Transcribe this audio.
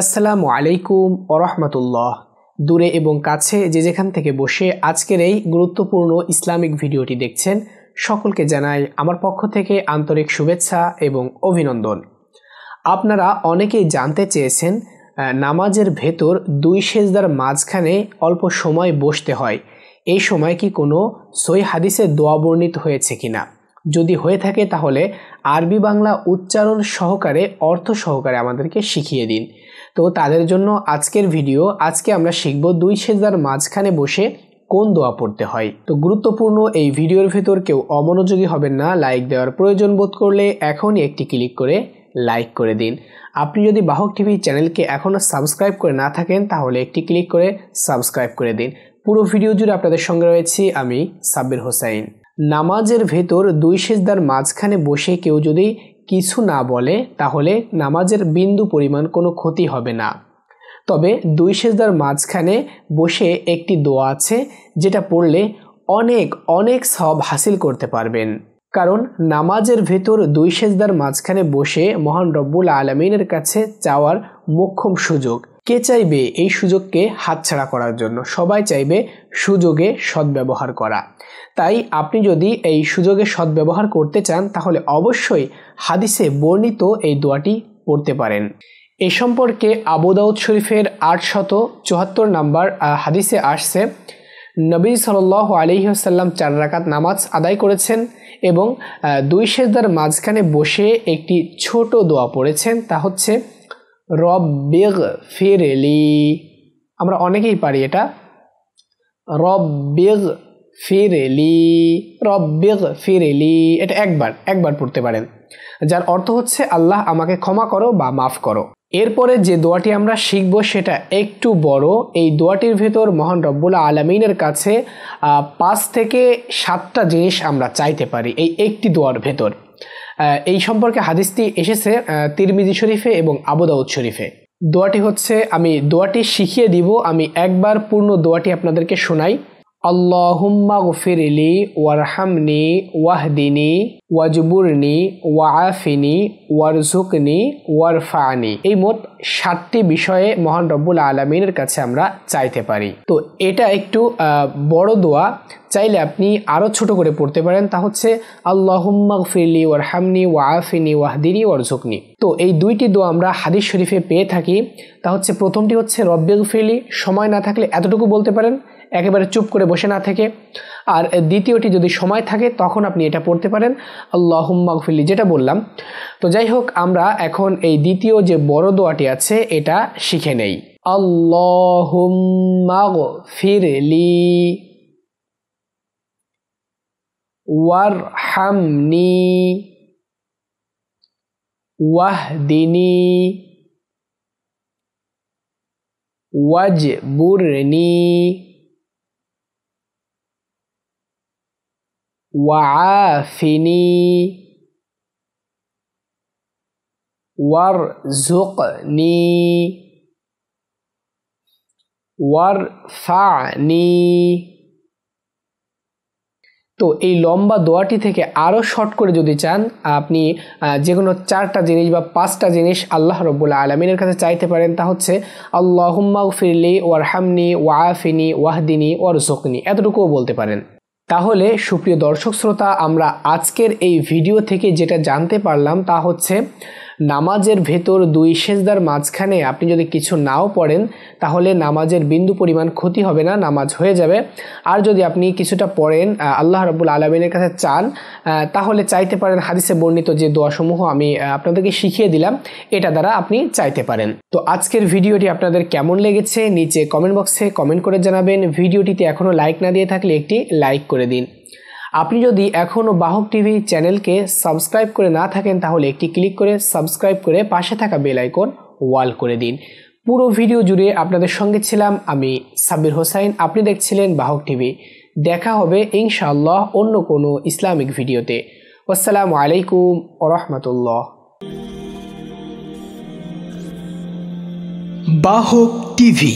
আসসালামু আলাইকুম ওরহমতুল্লাহ দূরে এবং কাছে যে যেখান থেকে বসে আজকের এই গুরুত্বপূর্ণ ইসলামিক ভিডিওটি দেখছেন সকলকে জানাই আমার পক্ষ থেকে আন্তরিক শুভেচ্ছা এবং অভিনন্দন আপনারা অনেকেই জানতে চেয়েছেন নামাজের ভেতর দুই সেজদার মাঝখানে অল্প সময় বসতে হয় এই সময় কি কোনো সই হাদিসে দোয়া বর্ণিত হয়েছে কিনা যদি হয়ে থাকে তাহলে আরবি বাংলা উচ্চারণ সহকারে অর্থ সহকারে আমাদেরকে শিখিয়ে দিন তো তাদের জন্য আজকের ভিডিও আজকে আমরা শিখব দুই সেজার মাঝখানে বসে কোন দোয়া পড়তে হয় তো গুরুত্বপূর্ণ এই ভিডিওর ভেতর কেউ অমনোযোগী হবেন না লাইক দেওয়ার প্রয়োজন বোধ করলে এখনই একটি ক্লিক করে লাইক করে দিন আপনি যদি বাহক টিভি চ্যানেলকে এখনও সাবস্ক্রাইব করে না থাকেন তাহলে একটি ক্লিক করে সাবস্ক্রাইব করে দিন পুরো ভিডিও জুড়ে আপনাদের সঙ্গে রয়েছি আমি সাব্বির হোসাইন নামাজের ভেতর দুই সেজদার মাঝখানে বসে কেউ যদি কিছু না বলে তাহলে নামাজের বিন্দু পরিমাণ কোনো ক্ষতি হবে না তবে দুই সেজদার মাঝখানে বসে একটি দোয়া আছে যেটা পড়লে অনেক অনেক সব হাসিল করতে পারবেন কারণ নামাজের ভেতর দুই সেজদার মাঝখানে বসে মহান রব্বুল আলমিনের কাছে চাওয়ার মোক্ষম সুযোগ কে চাইবে এই সুযোগকে হাতছাড়া করার জন্য সবাই চাইবে সুযোগে সদ্ব্যবহার করা তাই আপনি যদি এই সুযোগে সদ্ব্যবহার করতে চান তাহলে অবশ্যই হাদিসে বর্ণিত এই দোয়াটি পড়তে পারেন এ সম্পর্কে আবুদাউদ শরীফের আটশত চুয়াত্তর নাম্বার হাদিসে আসছে নবী সাল আলিহাসাল্লাম চার রাকাত নামাজ আদায় করেছেন এবং দুই সেজদার মাঝখানে বসে একটি ছোট দোয়া পড়েছেন তা হচ্ছে রব বেগ ফিরেলি আমরা অনেকেই পারি এটা রব্বিগ ফিরেলি রব্বিগ ফিরেলি এটা একবার একবার পড়তে পারেন যার অর্থ হচ্ছে আল্লাহ আমাকে ক্ষমা করো বা মাফ করো এরপরে যে দোয়াটি আমরা শিখব সেটা একটু বড় এই দোয়াটির ভেতর মহান রব্বুল্লা আলমিনের কাছে পাঁচ থেকে সাতটা জিনিস আমরা চাইতে পারি এই একটি দোয়ার ভেতর এই সম্পর্কে হাদিসটি এসেছে তিরমিজি শরীফে এবং আবুদাউদ শরীফে দোয়াটি হচ্ছে আমি দোয়াটি শিখিয়ে দিব আমি একবার পূর্ণ দোয়াটি আপনাদেরকে শোনাই আল্লাহুম্মা গফিরলি ওয়ারহামনি ওয়াহদিনি ওয়াজবুরনি ওয়াফিনি ওয়ারজুকনি ওয়ারফানি এই মোট সাতটি বিষয়ে মহান রব্বুল আলমিনের কাছে আমরা চাইতে পারি তো এটা একটু বড় দোয়া চাইলে আপনি আরও ছোট করে পড়তে পারেন তা হচ্ছে আল্লাহুম্মা গফিরলি ওয়ারহামনি ওয়াফিনি ওয়াহদিনি ওয়ারজুকনি তো এই দুইটি দোয়া আমরা হাদিস শরীফে পেয়ে থাকি তা হচ্ছে প্রথমটি হচ্ছে রব্বে গফিরলি সময় না থাকলে এতটুকু বলতে পারেন একেবারে চুপ করে বসে না থেকে আর দ্বিতীয়টি যদি সময় থাকে তখন আপনি এটা পড়তে পারেন আল্লাহম্মাগফিল্লি যেটা বললাম তো যাই হোক আমরা এখন এই দ্বিতীয় যে বড় দোয়াটি আছে এটা শিখে নেই আল্লাহম্মাগ ফিরলি ওয়ার হামনি ওয়াহদিনী ওয়াজবুরনি وعافني وارزقني ওয়ারফানি তো এই লম্বা দোয়াটি থেকে আরও শর্ট করে যদি চান আপনি যে কোনো চারটা জিনিস বা পাঁচটা জিনিস আল্লাহ রব্বুল্লা আলমিনের কাছে চাইতে পারেন তা হচ্ছে আল্লাহম্মা ফিরলি ওয়ারহামনি ওয়াফিনি ওয়াহদিনী ওয়ারজকনি এতটুকুও বলতে পারেন তাহলে সুপ্রিয় দর্শক শ্রোতা আমরা আজকের এই ভিডিও থেকে যেটা জানতে পারলাম তা হচ্ছে নামাজের ভেতর দুই সেজদার মাঝখানে আপনি যদি কিছু নাও পড়েন তাহলে নামাজের বিন্দু পরিমাণ ক্ষতি হবে না নামাজ হয়ে যাবে আর যদি আপনি কিছুটা পড়েন আল্লাহ রবুল আলমিনের কাছে চান তাহলে চাইতে পারেন হাদিসে বর্ণিত যে দোয়াসমূহ আমি আপনাদেরকে শিখিয়ে দিলাম এটা দ্বারা আপনি চাইতে পারেন তো আজকের ভিডিওটি আপনাদের কেমন লেগেছে নিচে কমেন্ট বক্সে কমেন্ট করে জানাবেন ভিডিওটিতে এখনও লাইক না দিয়ে থাকলে একটি লাইক করে দিন আপনি যদি এখনও বাহক টিভি চ্যানেলকে সাবস্ক্রাইব করে না থাকেন তাহলে একটি ক্লিক করে সাবস্ক্রাইব করে পাশে থাকা বেল আইকন ওয়াল করে দিন পুরো ভিডিও জুড়ে আপনাদের সঙ্গে ছিলাম আমি সাব্বির হোসাইন আপনি দেখছিলেন বাহক টিভি দেখা হবে ইনশাআল্লাহ অন্য কোনো ইসলামিক ভিডিওতে আসসালামু আলাইকুম আরহামতুল্লাহ বাহক টিভি